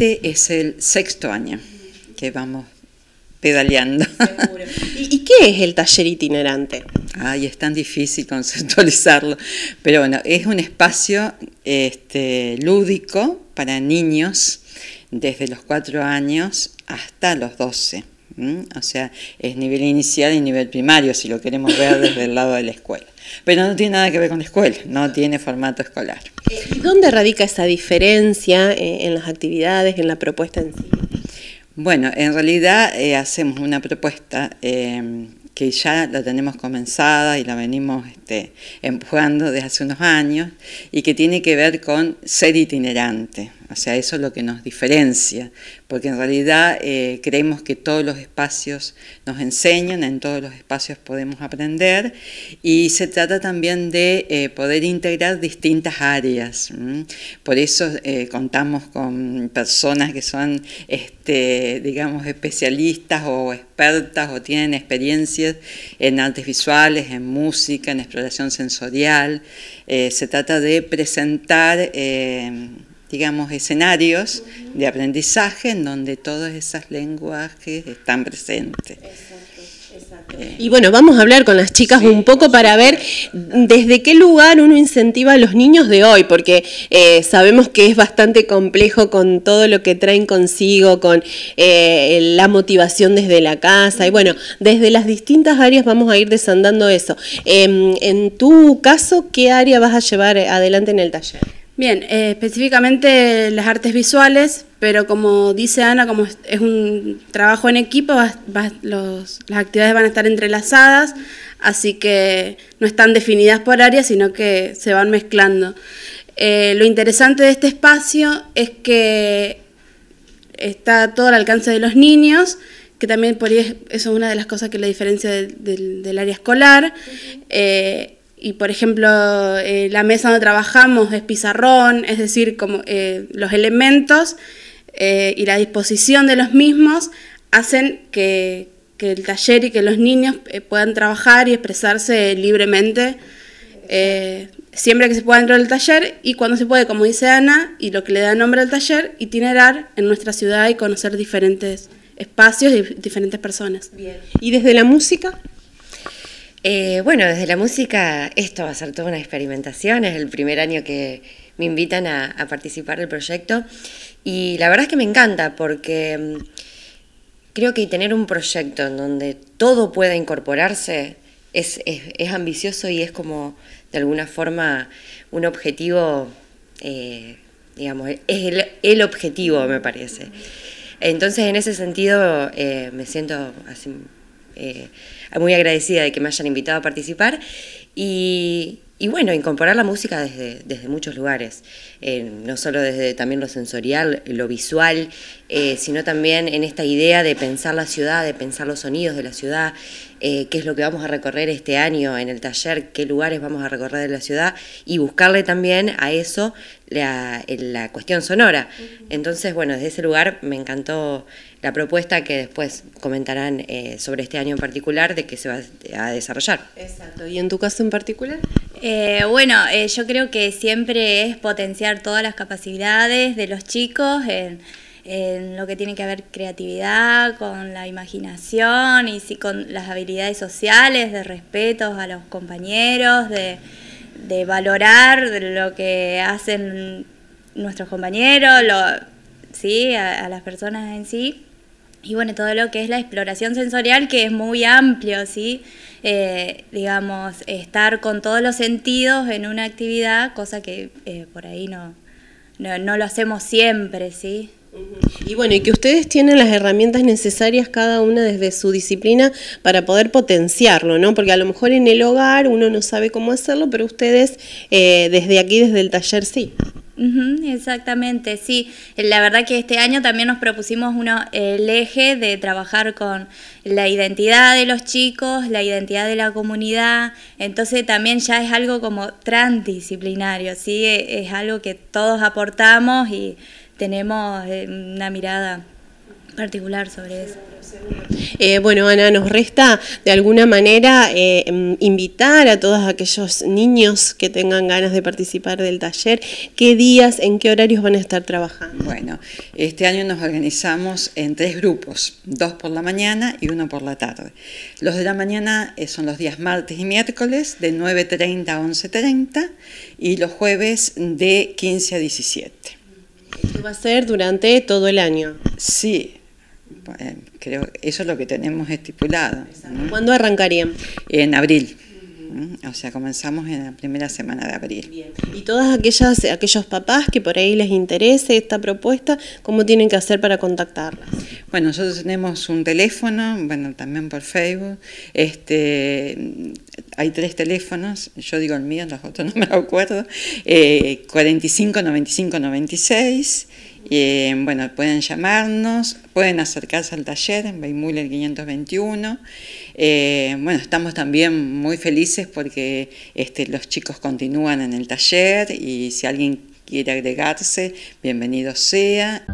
Este es el sexto año que vamos pedaleando. ¿Y, qué es el taller itinerante? Ay, es tan difícil conceptualizarlo, pero bueno, es un espacio este, lúdico para niños desde los cuatro años hasta los doce. O sea, es nivel inicial y nivel primario, si lo queremos ver desde el lado de la escuela. Pero no tiene nada que ver con la escuela, no tiene formato escolar. Eh, dónde radica esa diferencia eh, en las actividades, en la propuesta en sí? Bueno, en realidad eh, hacemos una propuesta que ya la tenemos comenzada y la venimos empujando este, desde hace unos años y que tiene que ver con ser itinerante. O sea, eso es lo que nos diferencia, porque en realidad eh, creemos que todos los espacios nos enseñan, en todos los espacios podemos aprender y se trata también de eh, poder integrar distintas áreas. Por eso eh, contamos con personas que son, este, digamos, especialistas o expertas o tienen experiencias en artes visuales, en música, en expresión sensorial, eh, se trata de presentar, eh, digamos, escenarios de aprendizaje en donde todos esos lenguajes están presentes. Y bueno, vamos a hablar con las chicas un poco para ver desde qué lugar uno incentiva a los niños de hoy, porque eh, sabemos que es bastante complejo con todo lo que traen consigo, con eh, la motivación desde la casa. Y bueno, desde las distintas áreas vamos a ir desandando eso. Em, en tu caso, ¿qué área vas a llevar adelante en el taller? Bien, eh, específicamente las artes visuales, pero como dice Ana, como es un trabajo en equipo, las actividades van a estar entrelazadas, así que no están definidas por áreas, sino que se van mezclando. Eh, lo interesante de este espacio es que está todo al alcance de los niños, que también por es, eso es una de las cosas que la diferencia del área escolar. Eh, y por ejemplo, eh, la mesa donde trabajamos es pizarrón, es decir, como los elementos eh, y la disposición de los mismos hacen que, el taller y que los niños eh, puedan trabajar y expresarse libremente eh, siempre que se pueda entrar al taller y cuando se puede, como dice Ana, y lo que le da nombre al taller, itinerar en nuestra ciudad y conocer diferentes espacios y diferentes personas. Bien. ¿Y desde la música? bueno, desde la música esto va a ser toda una experimentación, es el primer año que me invitan a, a participar del proyecto. Y la verdad es que me encanta porque mm, creo que tener un proyecto en donde todo pueda incorporarse es, ambicioso y es como de alguna forma un objetivo, eh, digamos, es el, objetivo me parece. Entonces en ese sentido eh, me siento así, eh, muy agradecida de que me hayan invitado a participar y, y bueno, incorporar la música desde, desde muchos lugares, eh, no solo desde también lo sensorial, lo visual, eh, sino también en esta idea de pensar la ciudad, de pensar los sonidos de la ciudad, eh, qué es lo que vamos a recorrer este año en el taller, qué lugares vamos a recorrer de la ciudad y buscarle también a eso la, la cuestión sonora. Entonces, bueno, desde ese lugar me encantó la propuesta que después comentarán sobre este año en particular de que se va a desarrollar. Exacto. ¿Y en tu caso en particular? Eh, bueno, eh, yo creo que siempre es potenciar todas las capacidades de los chicos en, lo que tiene que ver creatividad, con la imaginación y sí, con las habilidades sociales, de respeto a los compañeros, de, valorar lo que hacen nuestros compañeros, sí, a las personas en sí y bueno, todo lo que es la exploración sensorial, que es muy amplio, ¿sí? Eh, digamos, estar con todos los sentidos en una actividad, cosa que eh, por ahí no, no, no, lo hacemos siempre, ¿sí? Y bueno, y que ustedes tienen las herramientas necesarias cada una desde su disciplina para poder potenciarlo, ¿no? Porque a lo mejor en el hogar uno no sabe cómo hacerlo, pero ustedes eh, desde aquí, desde el taller, sí exactamente, sí. La verdad que este año también nos propusimos uno, el eje de trabajar con la identidad de los chicos, la identidad de la comunidad, entonces también ya es algo como transdisciplinario, ¿sí? E, es algo que todos aportamos y tenemos eh, una mirada particular sobre eso. Eh, bueno, Ana, nos resta de alguna manera eh, invitar a todos aquellos niños que tengan ganas de participar del taller, qué días, en qué horarios van a estar trabajando. Bueno, este año nos organizamos en tres grupos, dos por la mañana y uno por la tarde. Los de la mañana eh, son los días martes y miércoles de 9.30 a 11.30 y los jueves de 15 a 17. Esto va a ser durante todo el año. Sí, eh, creo eso es lo que tenemos estipulado. ¿Cuándo arrancarían? En abril. O sea, comenzamos en la primera semana de abril. Y todas aquellas aquellos papás que por ahí les interese esta propuesta, ¿cómo tienen que hacer para contactarlas? Bueno, nosotros tenemos un teléfono, bueno, también por Facebook. Este, hay tres teléfonos, yo digo el mío, los otros no me acuerdo. Eh, 45 95 96 eh, bueno, pueden llamarnos, pueden acercarse al taller en Beimuller 521. Eh, bueno, estamos también muy felices porque este, los chicos continúan en el taller y si alguien quiere agregarse, bienvenido sea.